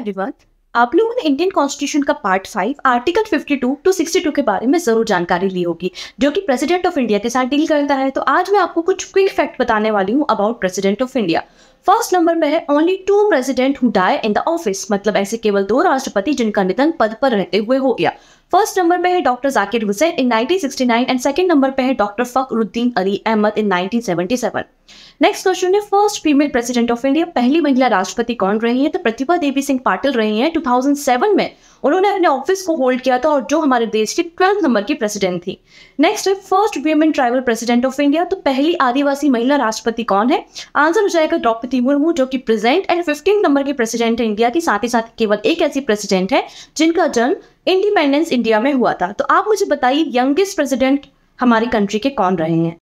everyone आप लोगों ने इंडियन कॉन्स्टिट्यूशन का पार्ट फाइव आर्टिकल 52 टू 62 के बारे में जरूर जानकारी ली होगी जो कि प्रेसिडेंट ऑफ इंडिया के साथ डील करता है तो आज मैं आपको कुछ क्विक फैक्ट बताने वाली हूँ about president of India first number में है only two president who die in the office मतलब ऐसे केवल दो राष्ट्रपति जिनका निधन पद पर रहते हुए हो गया फर्स्ट नंबर पे है doctor Zakir Hussain in 1969 and second number पे है doctor Fakhruddin Ali Ahmed in 1977 next question है first female president of India पहली महिला राष्ट्रपति कौन रही है तो प्रतिभा देवी सिंह पाटिल रही हैं 2007 में उन्होंने अपने ऑफिस को होल्ड किया था और जो हमारे देश की ट्वेल्थ नंबर की प्रेसिडेंट थी नेक्स्ट है first women tribal president of India तो पहली आदिवासी महिला राष्ट्रपति कौन है आंसर हो जाएगा द्रौपदी मुर्मू जो कि प्रेजेंट एंड फिफ्टीन नंबर की प्रेसिडेंट है इंडिया की साथ ही साथ केवल एक ऐसी प्रेसिडेंट है जिनका जन्म इंडिपेंडेंस इंडिया में हुआ था तो आप मुझे बताइए यंगेस्ट प्रेसिडेंट हमारी कंट्री के कौन रहे हैं